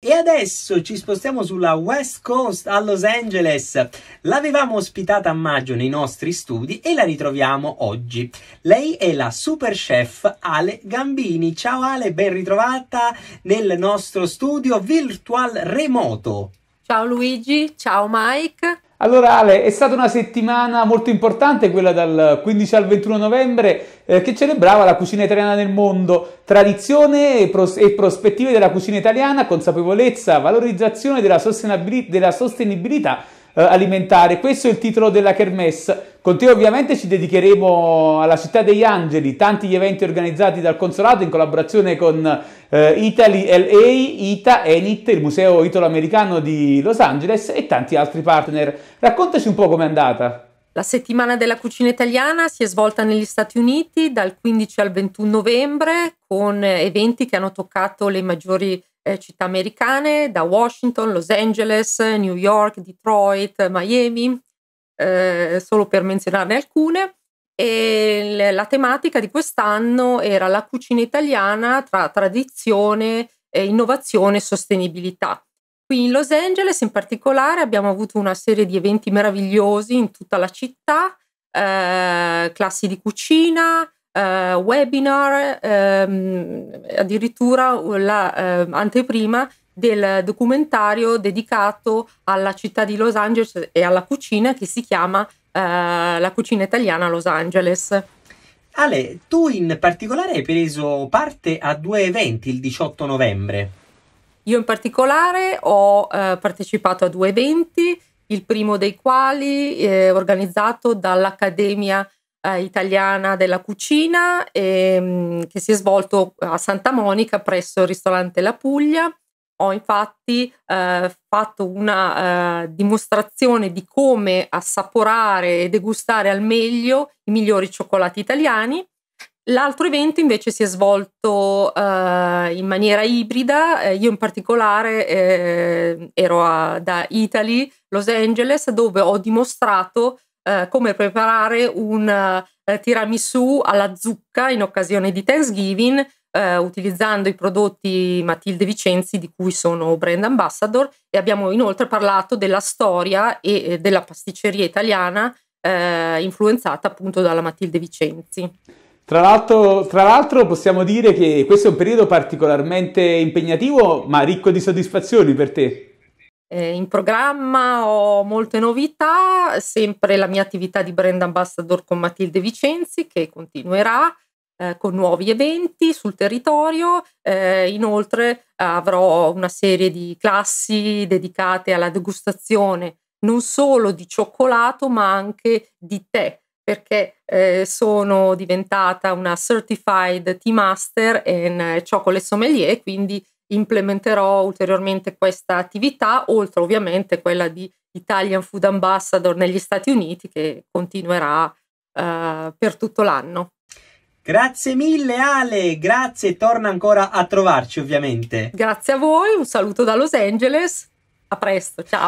E adesso ci spostiamo sulla West Coast a Los Angeles. L'avevamo ospitata a maggio nei nostri studi e la ritroviamo oggi. Lei è la super chef Ale Gambini. Ciao Ale, ben ritrovata nel nostro studio virtual remoto. Ciao Luigi, ciao Mike. Allora Ale, è stata una settimana molto importante quella dal 15 al 21 novembre eh, che celebrava la cucina italiana nel mondo, tradizione e, pros- e, prospettive della cucina italiana, consapevolezza, valorizzazione della, sostenibil- della sostenibilità eh, alimentare. Questo è il titolo della Kermesse. Con te ovviamente ci dedicheremo alla Città degli Angeli, tanti gli eventi organizzati dal Consolato in collaborazione con eh, Italy LA, ITA, ENIT, il Museo Italo-Americano di Los Angeles e tanti altri partner. Raccontaci un po' com'è andata. La settimana della cucina italiana si è svolta negli Stati Uniti dal 15 al 21 novembre con eventi che hanno toccato le maggiori eh, città americane da Washington, Los Angeles, New York, Detroit, Miami. Eh, solo per menzionarne alcune. E la tematica di quest'anno era la cucina italiana tra tradizione, eh, innovazione e sostenibilità. Qui in Los Angeles in particolare abbiamo avuto una serie di eventi meravigliosi in tutta la città, eh, classi di cucina, eh, webinar, ehm, addirittura l'anteprima la, eh, del documentario dedicato alla città di Los Angeles e alla cucina che si chiama eh, La cucina italiana Los Angeles. Ale, tu in particolare hai preso parte a due eventi il 18 novembre. Io in particolare ho eh, partecipato a due eventi, il primo dei quali eh, organizzato dall'Accademia eh, Italiana della Cucina e, ehm, che si è svolto a Santa Monica presso il ristorante La Puglia ho infatti eh, fatto una eh, dimostrazione di come assaporare e degustare al meglio i migliori cioccolati italiani. L'altro evento invece si è svolto eh, in maniera ibrida, eh, io in particolare eh, ero a, da Italy, Los Angeles, dove ho dimostrato eh, come preparare un tiramisù alla zucca in occasione di Thanksgiving eh, utilizzando i prodotti Matilde Vicenzi di cui sono brand ambassador e abbiamo inoltre parlato della storia e eh, della pasticceria italiana eh, influenzata appunto dalla Matilde Vicenzi. Tra l'altro, tra l'altro, possiamo dire che questo è un periodo particolarmente impegnativo ma ricco di soddisfazioni per te. Eh, in programma ho molte novità, sempre la mia attività di brand ambassador con Matilde Vicenzi che continuerà, eh, con nuovi eventi sul territorio, eh, inoltre avrò una serie di classi dedicate alla degustazione non solo di cioccolato ma anche di tè perché eh, sono diventata una certified tea master in chocolate sommelier, quindi implementerò ulteriormente questa attività, oltre ovviamente quella di Italian Food Ambassador negli Stati Uniti che continuerà eh, per tutto l'anno. Grazie mille Ale, grazie, torna ancora a trovarci ovviamente. Grazie a voi, un saluto da Los Angeles, a presto, ciao.